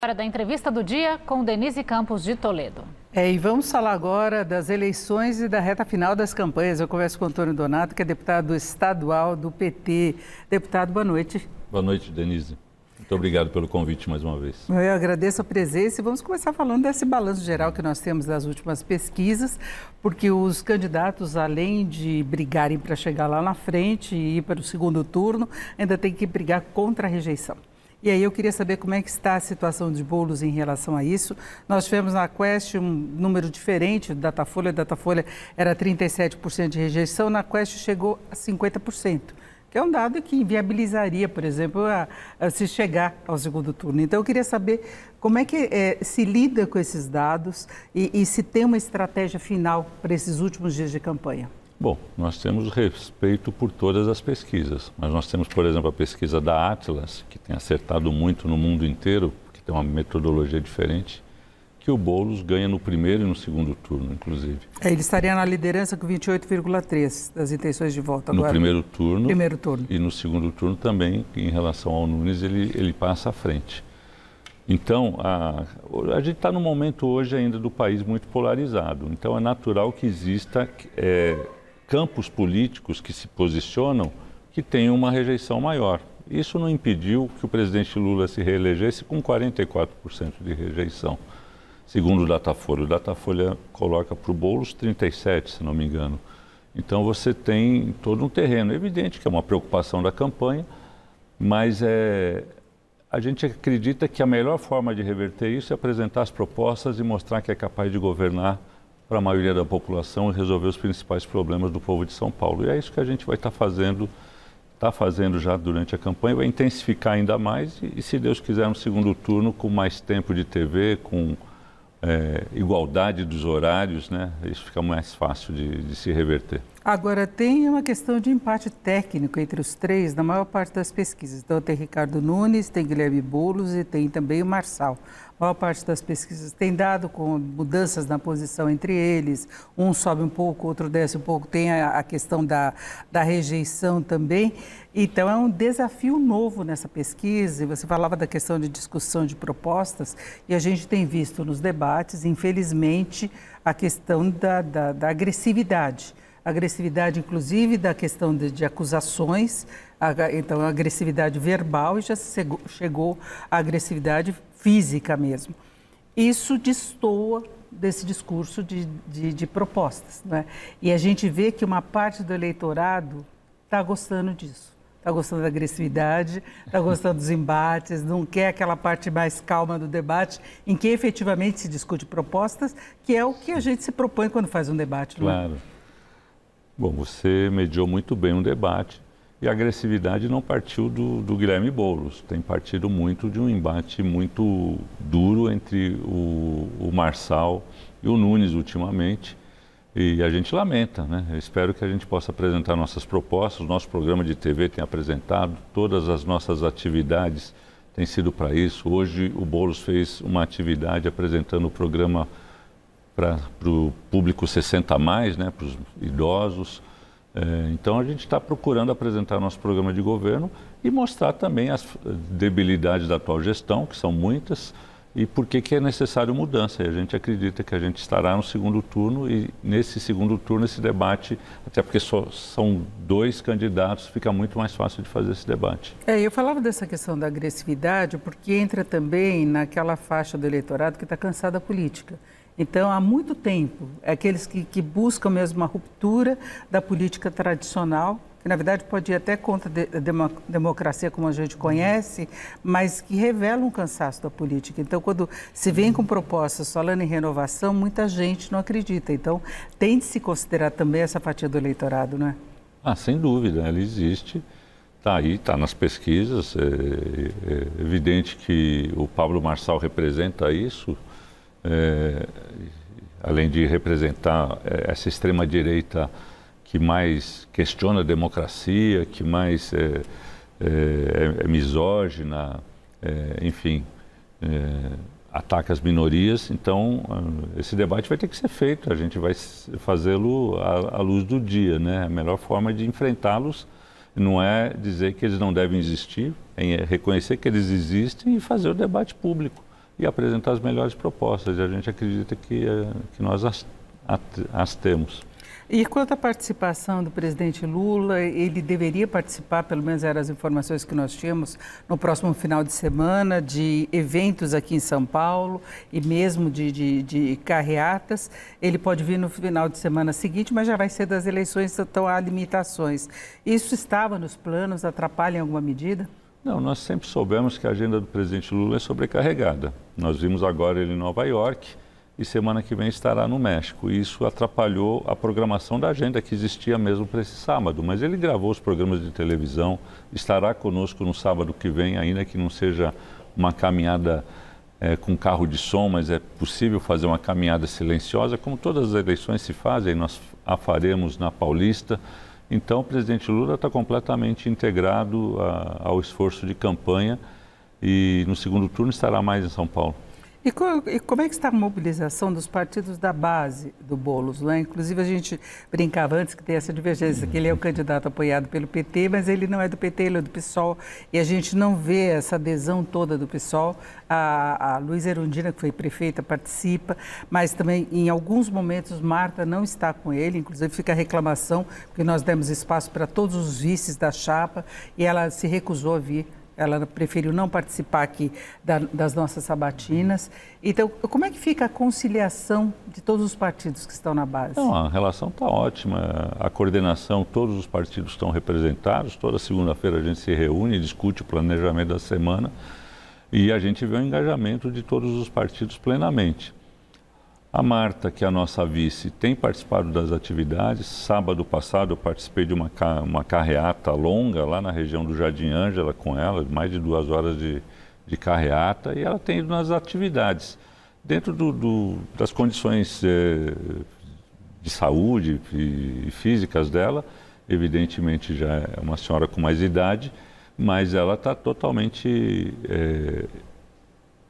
Hora da entrevista do dia com Denise Campos de Toledo. É, e vamos falar agora das eleições e da reta final das campanhas. Eu converso com Antônio Donato, que é deputado estadual do PT. Deputado, boa noite. Boa noite, Denise. Muito obrigado pelo convite mais uma vez. Eu agradeço a presença e vamos começar falando desse balanço geral que nós temos das últimas pesquisas, porque os candidatos, além de brigarem para chegar lá na frente e ir para o segundo turno, ainda têm que brigar contra a rejeição. E aí eu queria saber como é que está a situação de bolos em relação a isso. Nós tivemos na Quest um número diferente do Datafolha. O Datafolha era 37% de rejeição, na Quest chegou a 50%. Que é um dado que inviabilizaria, por exemplo, a, a se chegar ao segundo turno. Então, eu queria saber como é que é, se lida com esses dados e, e se tem uma estratégia final para esses últimos dias de campanha. Bom, nós temos respeito por todas as pesquisas, mas nós temos, por exemplo, a pesquisa da Atlas, que tem acertado muito no mundo inteiro, porque tem uma metodologia diferente, que o Boulos ganha no primeiro e no segundo turno, inclusive. É, ele estaria na liderança com 28,3% das intenções de voto agora. No primeiro turno. Primeiro turno. E no segundo turno também, em relação ao Nunes, ele, ele passa à frente. Então, a, a gente está num momento hoje ainda do país muito polarizado. Então, é natural que exista é, campos políticos que se posicionam que têm uma rejeição maior. Isso não impediu que o presidente Lula se reelegesse com 44% de rejeição. Segundo o Datafolha, o Datafolha coloca para o Boulos 37, se não me engano. Então você tem todo um terreno. É evidente que é uma preocupação da campanha, mas é, a gente acredita que a melhor forma de reverter isso é apresentar as propostas e mostrar que é capaz de governar para a maioria da população e resolver os principais problemas do povo de São Paulo. E é isso que a gente vai estar tá fazendo, está fazendo já durante a campanha, vai intensificar ainda mais e, e, se Deus quiser, no segundo turno, com mais tempo de TV, com é, igualdade dos horários, né? Isso fica mais fácil de, de se reverter. Agora, tem uma questão de empate técnico entre os três na maior parte das pesquisas. Então, tem Ricardo Nunes, tem Guilherme Boulos e tem também o Marçal. A maior parte das pesquisas tem dado com mudanças na posição entre eles. Um sobe um pouco, outro desce um pouco. Tem a, questão da, da rejeição também. Então, é um desafio novo nessa pesquisa. você falava da questão de discussão de propostas e a gente tem visto nos debates, infelizmente, a questão da, da, da agressividade agressividade, inclusive, da questão de, de acusações, a, então, a agressividade verbal e já chegou, chegou à agressividade física mesmo. Isso destoa desse discurso de, de, de propostas. Né? E a gente vê que uma parte do eleitorado está gostando disso. Está gostando da agressividade, está gostando dos embates, não quer aquela parte mais calma do debate, em que efetivamente se discute propostas, que é o que a gente se propõe quando faz um debate. Né? Claro. Não? Bom, você mediou muito bem um debate e a agressividade não partiu do, do Guilherme Boulos, tem partido muito de um embate muito duro entre o, o Marçal e o Nunes ultimamente. E a gente lamenta, né? Eu espero que a gente possa apresentar nossas propostas. O nosso programa de TV tem apresentado, todas as nossas atividades têm sido para isso. Hoje o Boulos fez uma atividade apresentando o programa para o público 60 a mais, né, para os idosos. É, então a gente está procurando apresentar nosso programa de governo e mostrar também as eh, debilidades da atual gestão, que são muitas, e por que, que é necessário mudança. E a gente acredita que a gente estará no segundo turno e nesse segundo turno esse debate, até porque só são dois candidatos, fica muito mais fácil de fazer esse debate. É, eu falava dessa questão da agressividade porque entra também naquela faixa do eleitorado que está cansada da política então, há muito tempo, aqueles que, que buscam mesmo uma ruptura da política tradicional, que na verdade pode ir até contra a democracia como a gente uhum. conhece, mas que revela um cansaço da política. Então, quando se vem com uhum. propostas falando em renovação, muita gente não acredita. Então, tem de se considerar também essa fatia do eleitorado, não é? Ah, sem dúvida, ela existe. Está aí, está nas pesquisas. É, é, é evidente que o Pablo Marçal representa isso é, além de representar é, essa extrema direita que mais questiona a democracia, que mais é, é, é misógina, é, enfim, é, ataca as minorias. Então, esse debate vai ter que ser feito. A gente vai fazê-lo à, à, luz do dia, né? A melhor forma de enfrentá-los não é dizer que eles não devem existir, é reconhecer que eles existem e fazer o debate público e apresentar as melhores propostas. E a gente acredita que, eh, que nós as, as temos. E quanto à participação do presidente Lula, ele deveria participar, pelo menos eram as informações que nós tínhamos, no próximo final de semana, de eventos aqui em São Paulo e mesmo de, de, de carreatas. Ele pode vir no final de semana seguinte, mas já vai ser das eleições, então há limitações. Isso estava nos planos, atrapalha em alguma medida? Não, nós sempre soubemos que a agenda do presidente Lula é sobrecarregada. Nós vimos agora ele em Nova York e semana que vem estará no México. E isso atrapalhou a programação da agenda que existia mesmo para esse sábado. Mas ele gravou os programas de televisão, estará conosco no sábado que vem, ainda que não seja uma caminhada é, com carro de som, mas é possível fazer uma caminhada silenciosa, como todas as eleições se fazem. Nós a faremos na Paulista então, o presidente Lula está completamente integrado a, ah, ao esforço de campanha e no segundo turno estará mais em São Paulo. E, co e como é que está a mobilização dos partidos da base do Boulos? Né? Inclusive, a gente brincava antes que tem essa divergência, que ele é o candidato apoiado pelo PT, mas ele não é do PT, ele é do PSOL. E a gente não vê essa adesão toda do PSOL. A, a Luiz Erundina, que foi prefeita, participa, mas também, em alguns momentos, Marta não está com ele. Inclusive, fica a reclamação, porque nós demos espaço para todos os vices da chapa e ela se recusou a vir ela preferiu não participar aqui da, das nossas sabatinas. Então, como é que fica a conciliação de todos os partidos que estão na base? Não, a relação está ótima, a coordenação, todos os partidos estão representados, toda segunda-feira a gente se reúne, discute o planejamento da semana e a gente vê o engajamento de todos os partidos plenamente. A Marta, que é a nossa vice, tem participado das atividades. Sábado passado eu participei de uma, uma carreata longa lá na região do Jardim Ângela com ela, mais de duas horas de, de carreata, e ela tem ido nas atividades. Dentro do, do, das condições eh, de saúde e, e físicas dela, evidentemente já é uma senhora com mais idade, mas ela está totalmente é,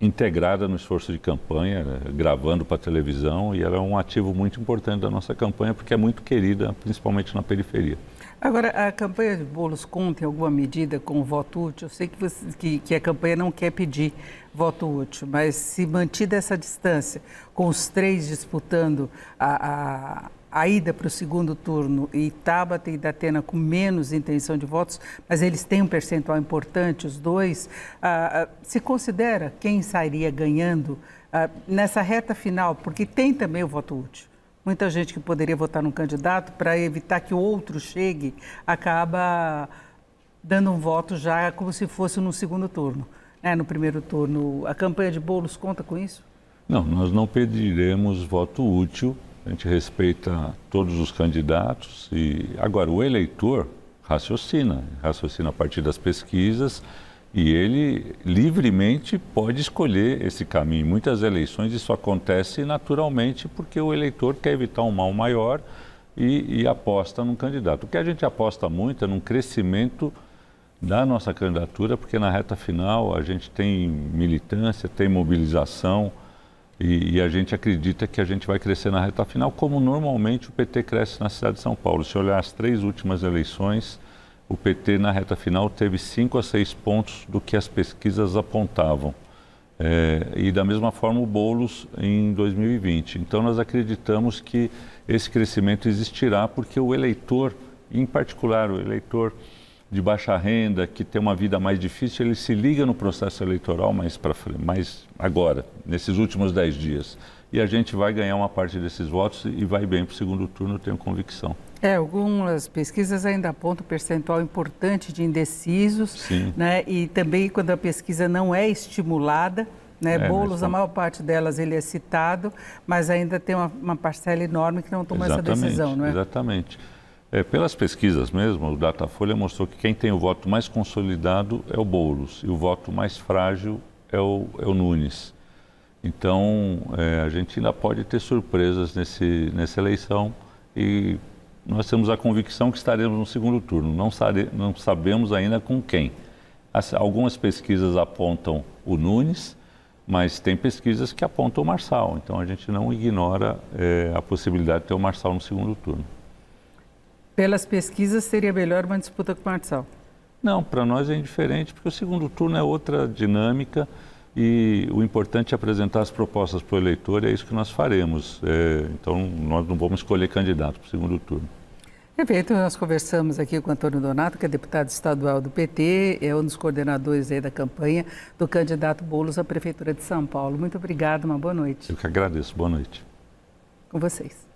integrada no esforço de campanha, gravando para televisão, e era é um ativo muito importante da nossa campanha, porque é muito querida, principalmente na periferia. Agora, a campanha de bolos conta em alguma medida com o voto útil? Eu sei que, você, que, que, a campanha não quer pedir voto útil, mas se mantida essa distância, com os três disputando a, a a ida para o segundo turno e Tabata e Datena com menos intenção de votos, mas eles têm um percentual importante, os dois. Ah, ah, se considera quem sairia ganhando ah, nessa reta final? Porque tem também o voto útil. Muita gente que poderia votar num candidato para evitar que o outro chegue acaba dando um voto já como se fosse no segundo turno. Né? No primeiro turno, a campanha de bolos conta com isso? Não, nós não pediremos voto útil a gente respeita todos os candidatos e agora o eleitor raciocina, raciocina a partir das pesquisas e ele livremente pode escolher esse caminho. Muitas eleições isso acontece naturalmente porque o eleitor quer evitar um mal maior e, e aposta num candidato. O que a gente aposta muito é num crescimento da nossa candidatura, porque na reta final a gente tem militância, tem mobilização. E, e, a gente acredita que a gente vai crescer na reta final, como normalmente o PT cresce na cidade de São Paulo. Se olhar as três últimas eleições, o PT na reta final teve cinco a seis pontos do que as pesquisas apontavam. É, e da mesma forma o Boulos em 2020. Então nós acreditamos que esse crescimento existirá porque o eleitor, em particular o eleitor de baixa renda, que tem uma vida mais difícil, ele se liga no processo eleitoral mais para mais agora, nesses últimos dez dias. E a gente vai ganhar uma parte desses votos e vai bem para o segundo turno, tenho convicção. É, algumas pesquisas ainda apontam um percentual importante de indecisos, Sim. né? E também quando a pesquisa não é estimulada, né? É, Bolos, a tá. maior parte delas ele é citado, mas ainda tem uma, uma parcela enorme que não toma essa decisão, não é? Exatamente. É, pelas pesquisas mesmo, o Datafolha mostrou que quem tem o voto mais consolidado é o Boulos e o voto mais frágil é o, é o Nunes. Então, é, a gente ainda pode ter surpresas nesse, nessa eleição e nós temos a convicção que estaremos no segundo turno. Não, sare, não sabemos ainda com quem. As, algumas pesquisas apontam o Nunes, mas tem pesquisas que apontam o Marçal. Então, a gente não ignora é, a possibilidade de ter o Marçal no segundo turno. Pelas pesquisas, seria melhor uma disputa com o Marçal? Não, para nós é indiferente, porque o segundo turno é outra dinâmica e o importante é apresentar as propostas para o eleitor e é isso que nós faremos. É, então, nós não vamos escolher candidato para o segundo turno. Perfeito, nós conversamos aqui com Antônio Donato, que é deputado estadual do PT, é um dos coordenadores aí da campanha do candidato Boulos à Prefeitura de São Paulo. Muito obrigado, uma boa noite. Eu que agradeço, boa noite. Com vocês.